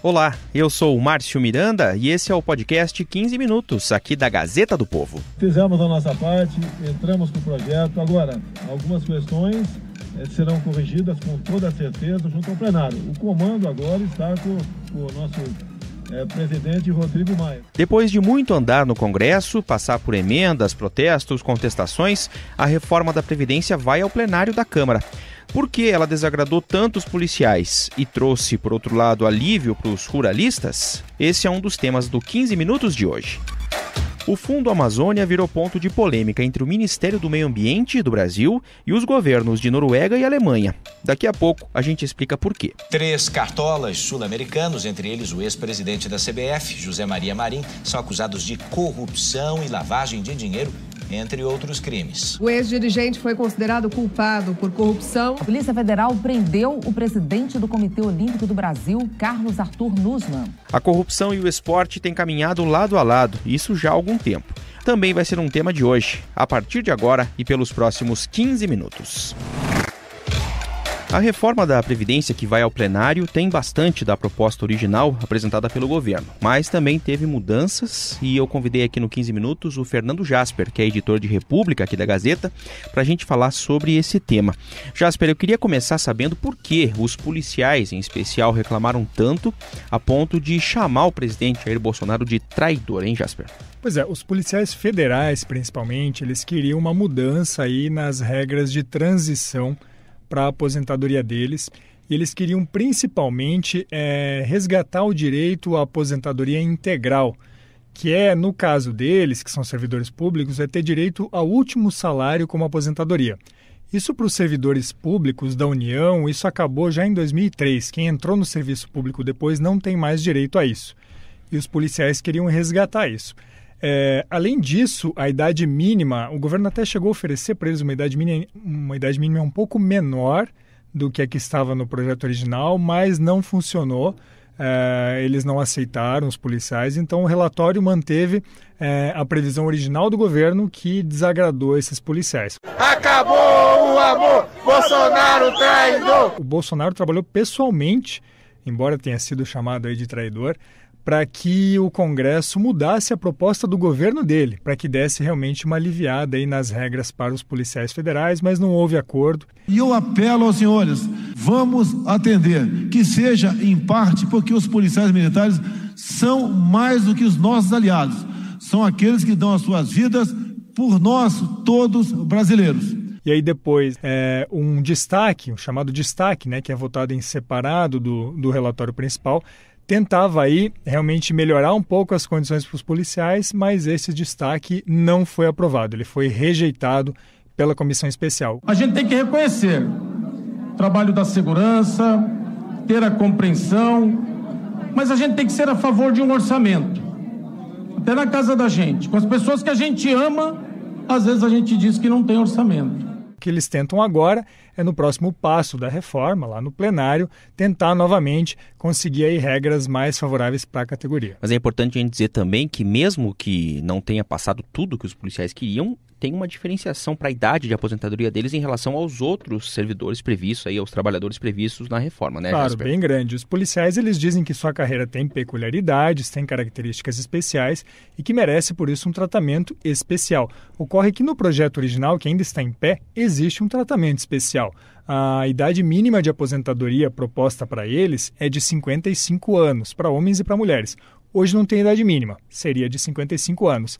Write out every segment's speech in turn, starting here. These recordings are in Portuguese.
Olá, eu sou o Márcio Miranda e esse é o podcast 15 Minutos, aqui da Gazeta do Povo. Fizemos a nossa parte, entramos com o projeto. Agora, algumas questões eh, serão corrigidas com toda certeza junto ao plenário. O comando agora está com, com o nosso é, presidente Rodrigo Maia. Depois de muito andar no Congresso, passar por emendas, protestos, contestações, a reforma da Previdência vai ao plenário da Câmara. Por que ela desagradou tantos policiais e trouxe, por outro lado, alívio para os ruralistas? Esse é um dos temas do 15 Minutos de hoje. O Fundo Amazônia virou ponto de polêmica entre o Ministério do Meio Ambiente do Brasil e os governos de Noruega e Alemanha. Daqui a pouco a gente explica por quê. Três cartolas sul-americanos, entre eles o ex-presidente da CBF, José Maria Marim, são acusados de corrupção e lavagem de dinheiro entre outros crimes. O ex-dirigente foi considerado culpado por corrupção. A Polícia Federal prendeu o presidente do Comitê Olímpico do Brasil, Carlos Arthur Nussmann. A corrupção e o esporte têm caminhado lado a lado, isso já há algum tempo. Também vai ser um tema de hoje, a partir de agora e pelos próximos 15 minutos. A reforma da Previdência que vai ao plenário tem bastante da proposta original apresentada pelo governo, mas também teve mudanças e eu convidei aqui no 15 Minutos o Fernando Jasper, que é editor de República aqui da Gazeta, para a gente falar sobre esse tema. Jasper, eu queria começar sabendo por que os policiais, em especial, reclamaram tanto a ponto de chamar o presidente Jair Bolsonaro de traidor, hein, Jasper? Pois é, os policiais federais, principalmente, eles queriam uma mudança aí nas regras de transição para a aposentadoria deles. E eles queriam principalmente é, resgatar o direito à aposentadoria integral, que é, no caso deles, que são servidores públicos, é ter direito ao último salário como aposentadoria. Isso para os servidores públicos da União, isso acabou já em 2003. Quem entrou no serviço público depois não tem mais direito a isso. E os policiais queriam resgatar isso. É, além disso, a idade mínima, o governo até chegou a oferecer para eles uma idade mínima, uma idade mínima um pouco menor do que a que estava no projeto original, mas não funcionou. É, eles não aceitaram os policiais, então o relatório manteve é, a previsão original do governo que desagradou esses policiais. Acabou o amor, Bolsonaro traidor! O Bolsonaro trabalhou pessoalmente, embora tenha sido chamado aí de traidor, para que o Congresso mudasse a proposta do governo dele, para que desse realmente uma aliviada aí nas regras para os policiais federais, mas não houve acordo. E eu apelo aos senhores, vamos atender, que seja em parte porque os policiais militares são mais do que os nossos aliados, são aqueles que dão as suas vidas por nós, todos brasileiros. E aí depois é, um destaque, um chamado destaque, né, que é votado em separado do, do relatório principal, tentava aí realmente melhorar um pouco as condições para os policiais, mas esse destaque não foi aprovado, ele foi rejeitado pela comissão especial. A gente tem que reconhecer o trabalho da segurança, ter a compreensão, mas a gente tem que ser a favor de um orçamento. Até na casa da gente, com as pessoas que a gente ama, às vezes a gente diz que não tem orçamento que eles tentam agora é, no próximo passo da reforma, lá no plenário, tentar novamente conseguir aí regras mais favoráveis para a categoria. Mas é importante a gente dizer também que, mesmo que não tenha passado tudo que os policiais queriam, tem uma diferenciação para a idade de aposentadoria deles em relação aos outros servidores previstos aí, aos trabalhadores previstos na reforma, né? Claro, Jasper? bem grande. Os policiais eles dizem que sua carreira tem peculiaridades, tem características especiais e que merece por isso um tratamento especial. Ocorre que no projeto original, que ainda está em pé, existe um tratamento especial. A idade mínima de aposentadoria proposta para eles é de 55 anos, para homens e para mulheres. Hoje não tem idade mínima, seria de 55 anos.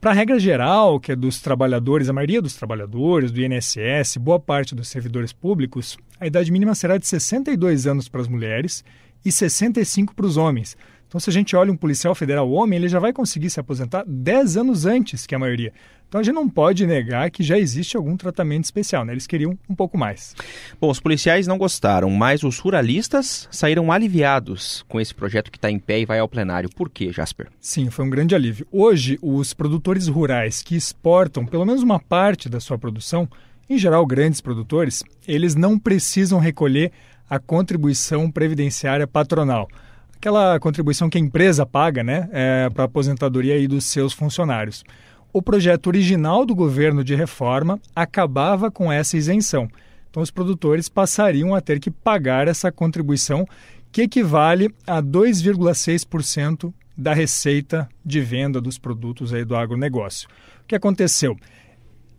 Para a regra geral, que é dos trabalhadores, a maioria dos trabalhadores, do INSS, boa parte dos servidores públicos, a idade mínima será de 62 anos para as mulheres e 65 para os homens. Então, se a gente olha um policial federal homem, ele já vai conseguir se aposentar 10 anos antes que a maioria. Então a gente não pode negar que já existe algum tratamento especial, né? Eles queriam um pouco mais. Bom, os policiais não gostaram, mas os ruralistas saíram aliviados com esse projeto que está em pé e vai ao plenário. Por quê, Jasper? Sim, foi um grande alívio. Hoje, os produtores rurais que exportam pelo menos uma parte da sua produção, em geral grandes produtores, eles não precisam recolher a contribuição previdenciária patronal aquela contribuição que a empresa paga né, é, para a aposentadoria aí dos seus funcionários. O projeto original do governo de reforma acabava com essa isenção. Então, os produtores passariam a ter que pagar essa contribuição, que equivale a 2,6% da receita de venda dos produtos aí do agronegócio. O que aconteceu?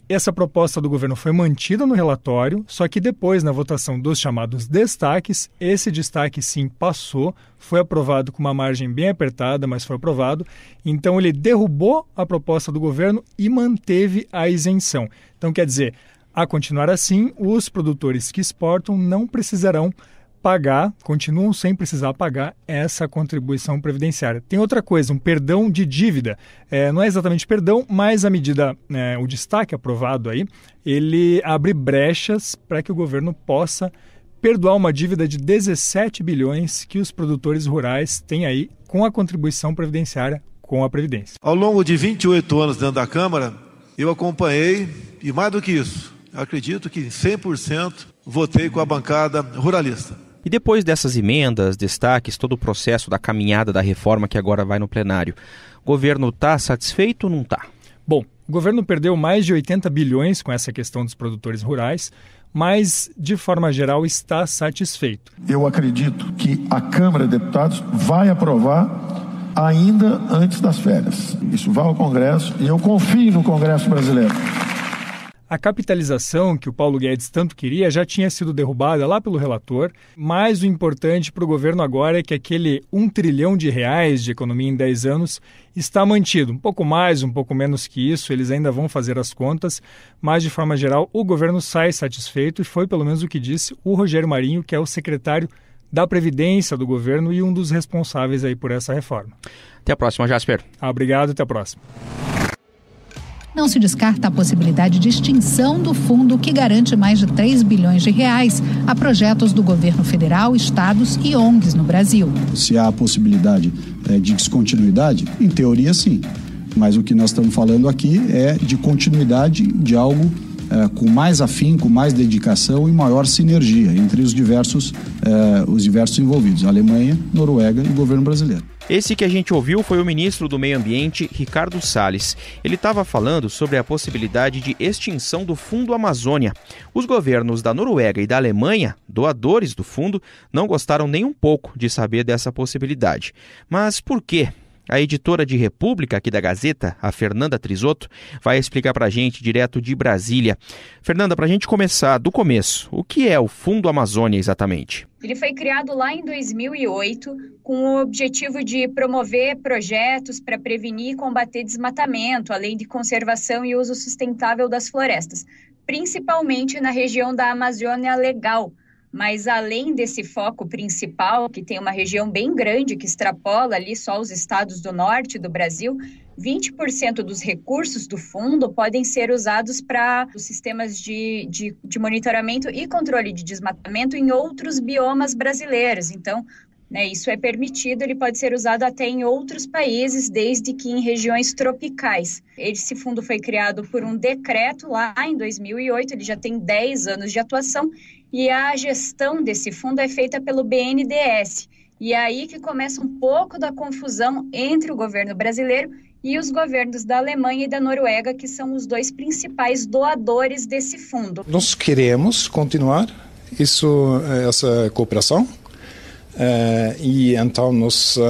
Essa proposta do governo foi mantida no relatório, só que depois, na votação dos chamados destaques, esse destaque sim passou, foi aprovado com uma margem bem apertada, mas foi aprovado. Então, ele derrubou a proposta do governo e manteve a isenção. Então, quer dizer, a continuar assim, os produtores que exportam não precisarão pagar, continuam sem precisar pagar essa contribuição previdenciária. Tem outra coisa, um perdão de dívida. É, não é exatamente perdão, mas a medida, é, o destaque aprovado aí, ele abre brechas para que o governo possa perdoar uma dívida de 17 bilhões que os produtores rurais têm aí com a contribuição previdenciária com a Previdência. Ao longo de 28 anos dentro da Câmara, eu acompanhei, e mais do que isso, acredito que 100% votei com a bancada ruralista. E depois dessas emendas, destaques, todo o processo da caminhada da reforma que agora vai no plenário, o governo está satisfeito ou não está? Bom, o governo perdeu mais de 80 bilhões com essa questão dos produtores rurais, mas, de forma geral, está satisfeito. Eu acredito que a Câmara de Deputados vai aprovar ainda antes das férias. Isso vai ao Congresso e eu confio no Congresso brasileiro. A capitalização que o Paulo Guedes tanto queria já tinha sido derrubada lá pelo relator, mas o importante para o governo agora é que aquele 1 trilhão de reais de economia em 10 anos está mantido. Um pouco mais, um pouco menos que isso, eles ainda vão fazer as contas, mas de forma geral o governo sai satisfeito e foi pelo menos o que disse o Rogério Marinho, que é o secretário da Previdência do governo e um dos responsáveis aí por essa reforma. Até a próxima, Jasper. Ah, obrigado, até a próxima não se descarta a possibilidade de extinção do fundo que garante mais de 3 bilhões de reais a projetos do governo federal, estados e ONGs no Brasil. Se há a possibilidade é, de descontinuidade, em teoria sim. Mas o que nós estamos falando aqui é de continuidade de algo eh, com mais afinco, mais dedicação e maior sinergia entre os diversos, eh, os diversos envolvidos, Alemanha, Noruega e governo brasileiro. Esse que a gente ouviu foi o ministro do Meio Ambiente, Ricardo Salles. Ele estava falando sobre a possibilidade de extinção do Fundo Amazônia. Os governos da Noruega e da Alemanha, doadores do fundo, não gostaram nem um pouco de saber dessa possibilidade. Mas por quê? A editora de República aqui da Gazeta, a Fernanda Trisotto, vai explicar para a gente direto de Brasília. Fernanda, para a gente começar do começo, o que é o Fundo Amazônia exatamente? Ele foi criado lá em 2008 com o objetivo de promover projetos para prevenir e combater desmatamento, além de conservação e uso sustentável das florestas, principalmente na região da Amazônia Legal, mas além desse foco principal, que tem uma região bem grande que extrapola ali só os estados do norte do Brasil, 20% dos recursos do fundo podem ser usados para os sistemas de, de, de, monitoramento e controle de desmatamento em outros biomas brasileiros. Então, né, isso é permitido, ele pode ser usado até em outros países, desde que em regiões tropicais. Esse fundo foi criado por um decreto lá em 2008, ele já tem 10 anos de atuação e a gestão desse fundo é feita pelo BNDES. E é aí que começa um pouco da confusão entre o governo brasileiro e os governos da Alemanha e da Noruega, que são os dois principais doadores desse fundo. Nós queremos continuar isso, eh, essa cooperação. Uh, e então nós, uh,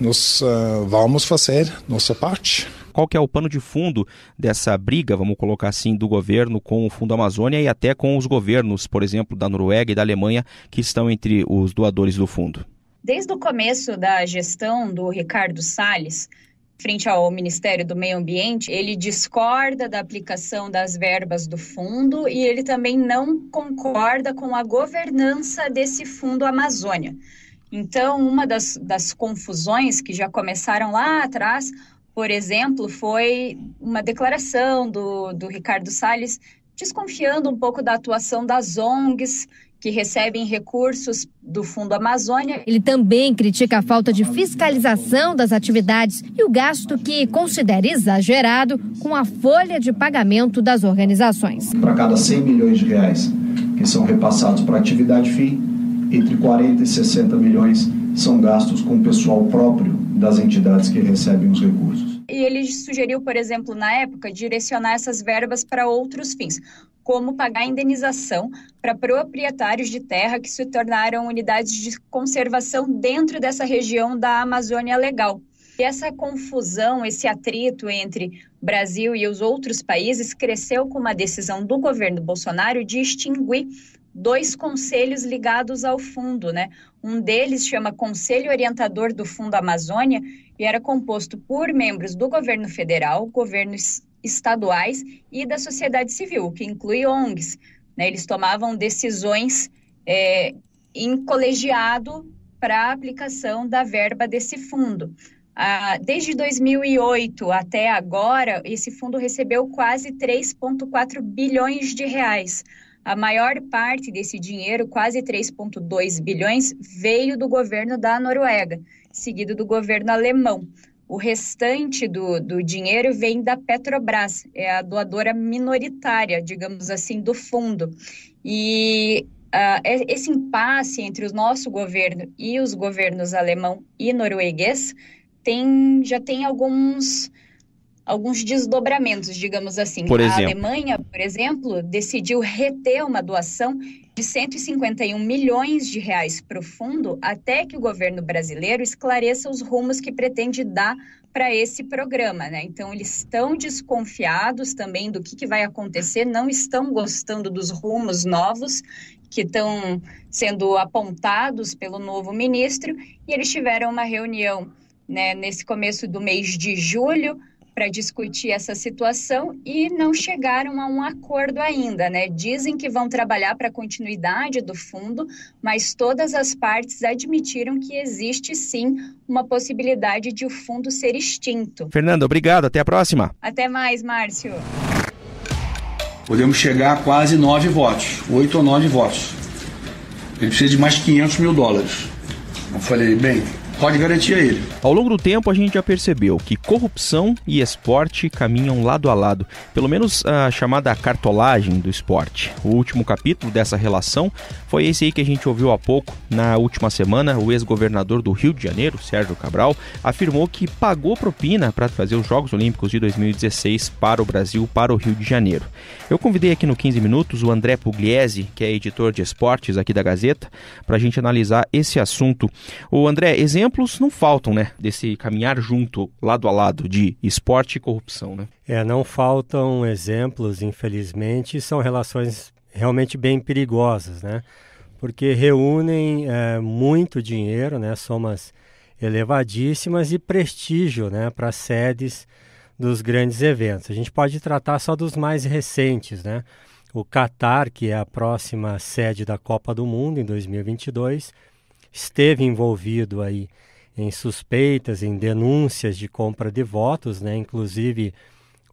nós uh, vamos fazer nossa parte qual que é o pano de fundo dessa briga, vamos colocar assim, do governo com o Fundo Amazônia e até com os governos, por exemplo, da Noruega e da Alemanha, que estão entre os doadores do fundo? Desde o começo da gestão do Ricardo Salles, frente ao Ministério do Meio Ambiente, ele discorda da aplicação das verbas do fundo e ele também não concorda com a governança desse fundo Amazônia. Então, uma das, das confusões que já começaram lá atrás por exemplo, foi uma declaração do, do Ricardo Salles desconfiando um pouco da atuação das ONGs que recebem recursos do Fundo Amazônia. Ele também critica a falta de fiscalização das atividades e o gasto que considera exagerado com a folha de pagamento das organizações. Para cada 100 milhões de reais que são repassados para a atividade fim, entre 40 e 60 milhões são gastos com o pessoal próprio das entidades que recebem os recursos e ele sugeriu, por exemplo, na época, direcionar essas verbas para outros fins, como pagar indenização para proprietários de terra que se tornaram unidades de conservação dentro dessa região da Amazônia Legal. E essa confusão, esse atrito entre Brasil e os outros países cresceu com uma decisão do governo Bolsonaro de extinguir dois conselhos ligados ao fundo, né? Um deles chama Conselho Orientador do Fundo Amazônia e era composto por membros do governo federal, governos estaduais e da sociedade civil, que inclui ONGs. Né? Eles tomavam decisões é, em colegiado para a aplicação da verba desse fundo. Ah, desde 2008 até agora, esse fundo recebeu quase 3,4 bilhões de reais. A maior parte desse dinheiro, quase 3,2 bilhões, veio do governo da Noruega, seguido do governo alemão. O restante do, do dinheiro vem da Petrobras, é a doadora minoritária, digamos assim, do fundo. E uh, esse impasse entre o nosso governo e os governos alemão e norueguês tem, já tem alguns alguns desdobramentos, digamos assim. Por exemplo, a Alemanha, por exemplo, decidiu reter uma doação de 151 milhões de reais para o fundo até que o governo brasileiro esclareça os rumos que pretende dar para esse programa, né? Então eles estão desconfiados também do que, que vai acontecer, não estão gostando dos rumos novos que estão sendo apontados pelo novo ministro e eles tiveram uma reunião né, nesse começo do mês de julho para discutir essa situação e não chegaram a um acordo ainda, né? Dizem que vão trabalhar para a continuidade do fundo, mas todas as partes admitiram que existe sim uma possibilidade de o fundo ser extinto. Fernando, obrigado, até a próxima. Até mais, Márcio. Podemos chegar a quase nove votos, oito ou nove votos. Ele precisa de mais 500 mil dólares. Eu falei, bem, pode garantir a ele. Ao longo do tempo, a gente já percebeu que corrupção e esporte caminham lado a lado, pelo menos a chamada cartolagem do esporte. O último capítulo dessa relação foi esse aí que a gente ouviu há pouco. Na última semana, o ex-governador do Rio de Janeiro, Sérgio Cabral, afirmou que pagou propina para trazer os Jogos Olímpicos de 2016 para o Brasil, para o Rio de Janeiro. Eu convidei aqui no 15 Minutos o André Pugliese, que é editor de esportes aqui da Gazeta, para a gente analisar esse assunto. O André, exemplo exemplos não faltam, né? Desse caminhar junto, lado a lado, de esporte e corrupção, né? É, não faltam exemplos, infelizmente, são relações realmente bem perigosas, né? Porque reúnem é, muito dinheiro, né? Somas elevadíssimas e prestígio, né? Para sedes dos grandes eventos. A gente pode tratar só dos mais recentes, né? O Catar, que é a próxima sede da Copa do Mundo em 2022 esteve envolvido aí em suspeitas, em denúncias de compra de votos, né? Inclusive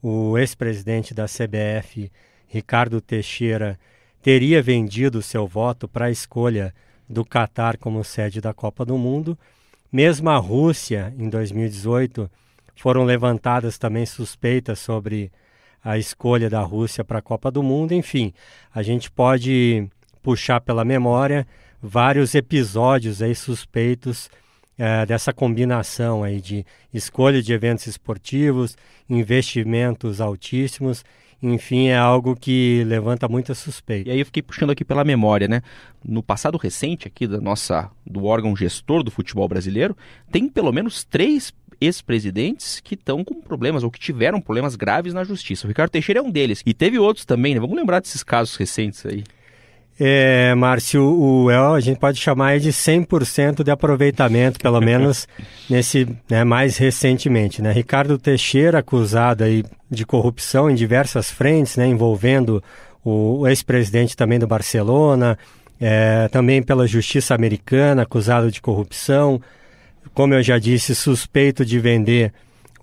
o ex-presidente da CBF, Ricardo Teixeira, teria vendido seu voto para a escolha do Catar como sede da Copa do Mundo. Mesmo a Rússia, em 2018, foram levantadas também suspeitas sobre a escolha da Rússia para a Copa do Mundo. Enfim, a gente pode puxar pela memória vários episódios aí suspeitos é, dessa combinação aí de escolha de eventos esportivos, investimentos altíssimos. Enfim, é algo que levanta muita suspeita. E aí eu fiquei puxando aqui pela memória, né? No passado recente aqui da nossa do órgão gestor do futebol brasileiro, tem pelo menos três ex-presidentes que estão com problemas ou que tiveram problemas graves na justiça. O Ricardo Teixeira é um deles. E teve outros também, né? Vamos lembrar desses casos recentes aí. É, Márcio, o El, a gente pode chamar de 100% de aproveitamento, pelo menos nesse né, mais recentemente. Né? Ricardo Teixeira, acusado aí de corrupção em diversas frentes, né, envolvendo o ex-presidente também do Barcelona, é, também pela justiça americana, acusado de corrupção, como eu já disse, suspeito de vender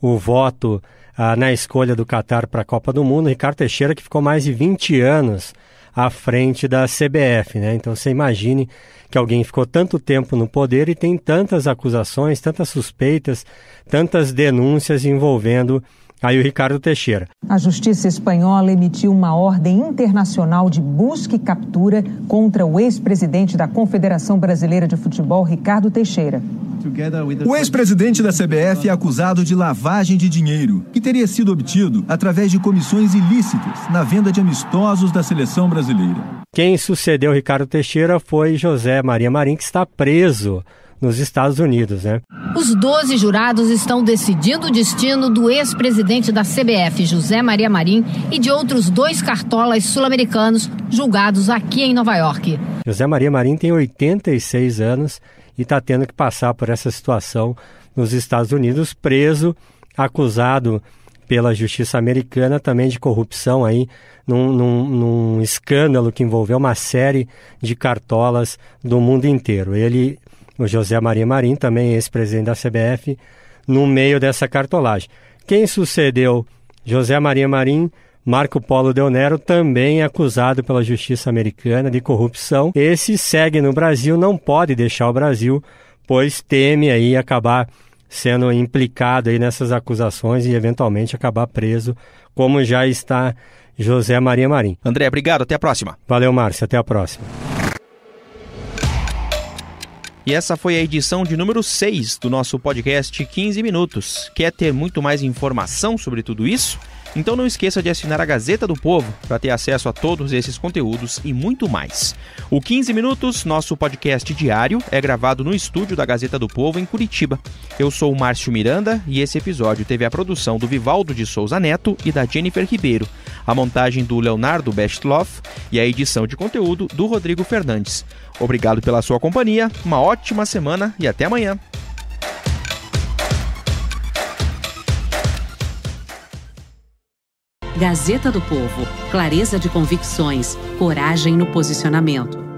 o voto ah, na escolha do Catar para a Copa do Mundo. Ricardo Teixeira, que ficou mais de 20 anos à frente da CBF, né? Então você imagine que alguém ficou tanto tempo no poder e tem tantas acusações, tantas suspeitas, tantas denúncias envolvendo Aí o Ricardo Teixeira. A Justiça Espanhola emitiu uma ordem internacional de busca e captura contra o ex-presidente da Confederação Brasileira de Futebol, Ricardo Teixeira. O ex-presidente da CBF é acusado de lavagem de dinheiro, que teria sido obtido através de comissões ilícitas na venda de amistosos da seleção brasileira. Quem sucedeu Ricardo Teixeira foi José Maria Marim, que está preso nos Estados Unidos, né? Os 12 jurados estão decidindo o destino do ex-presidente da CBF, José Maria Marim, e de outros dois cartolas sul-americanos julgados aqui em Nova York. José Maria Marim tem 86 anos está tendo que passar por essa situação nos Estados Unidos, preso, acusado pela justiça americana também de corrupção aí num, num, num, escândalo que envolveu uma série de cartolas do mundo inteiro. Ele, o José Maria Marim, também ex-presidente da CBF, no meio dessa cartolagem. Quem sucedeu José Maria Marim Marco Polo Del Nero, também acusado pela justiça americana de corrupção. Esse segue no Brasil, não pode deixar o Brasil, pois teme aí acabar sendo implicado aí nessas acusações e eventualmente acabar preso, como já está José Maria Marim. André, obrigado, até a próxima. Valeu, Márcio, até a próxima. E essa foi a edição de número 6 do nosso podcast 15 Minutos. Quer ter muito mais informação sobre tudo isso? Então não esqueça de assinar a Gazeta do Povo para ter acesso a todos esses conteúdos e muito mais. O 15 Minutos, nosso podcast diário, é gravado no estúdio da Gazeta do Povo em Curitiba. Eu sou o Márcio Miranda e esse episódio teve a produção do Vivaldo de Souza Neto e da Jennifer Ribeiro, a montagem do Leonardo Bestloff e a edição de conteúdo do Rodrigo Fernandes. Obrigado pela sua companhia, uma ótima semana e até amanhã. Gazeta do Povo, clareza de convicções, coragem no posicionamento.